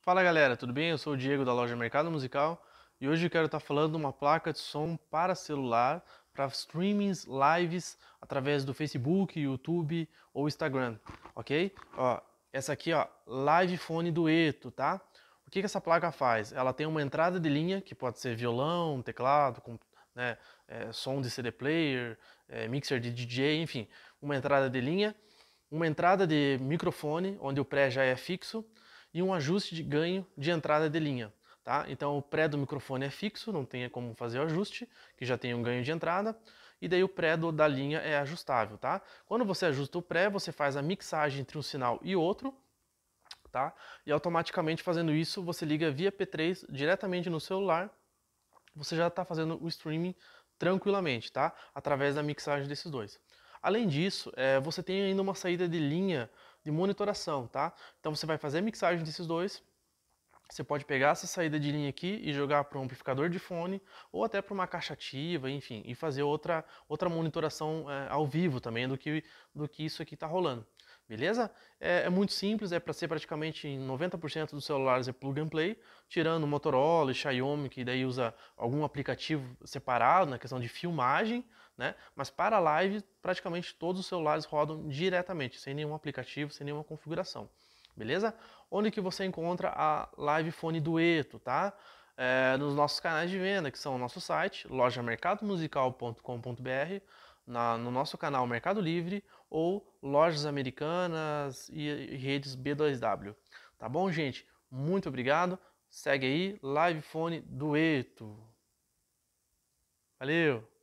Fala galera, tudo bem? Eu sou o Diego da loja Mercado Musical e hoje eu quero estar tá falando de uma placa de som para celular para streamings, lives através do Facebook, YouTube ou Instagram, ok? Ó, essa aqui ó, Live Fone Dueto, tá? O que, que essa placa faz? Ela tem uma entrada de linha que pode ser violão, teclado, com, né, é, som de CD player, é, mixer de DJ, enfim, uma entrada de linha, uma entrada de microfone onde o pré já é fixo e um ajuste de ganho de entrada de linha. Tá? Então o pré do microfone é fixo, não tem como fazer o ajuste, que já tem um ganho de entrada, e daí o pré do, da linha é ajustável. Tá? Quando você ajusta o pré, você faz a mixagem entre um sinal e outro, tá? e automaticamente fazendo isso, você liga via P3 diretamente no celular, você já está fazendo o streaming tranquilamente, tá? através da mixagem desses dois. Além disso, é, você tem ainda uma saída de linha de monitoração, tá? Então você vai fazer a mixagem desses dois. Você pode pegar essa saída de linha aqui e jogar para um amplificador de fone ou até para uma caixa ativa, enfim, e fazer outra, outra monitoração é, ao vivo também do que, do que isso aqui está rolando. Beleza? É, é muito simples, é para ser praticamente em 90% dos celulares é plug and play, tirando Motorola e Xiaomi, que daí usa algum aplicativo separado na questão de filmagem, né? Mas para live, praticamente todos os celulares rodam diretamente, sem nenhum aplicativo, sem nenhuma configuração. Beleza? Onde que você encontra a Live Fone Dueto, tá? É, nos nossos canais de venda, que são o nosso site, lojamercadomusical.com.br, na, no nosso canal Mercado Livre ou lojas americanas e, e redes B2W. Tá bom, gente? Muito obrigado. Segue aí, Livefone Dueto. Valeu!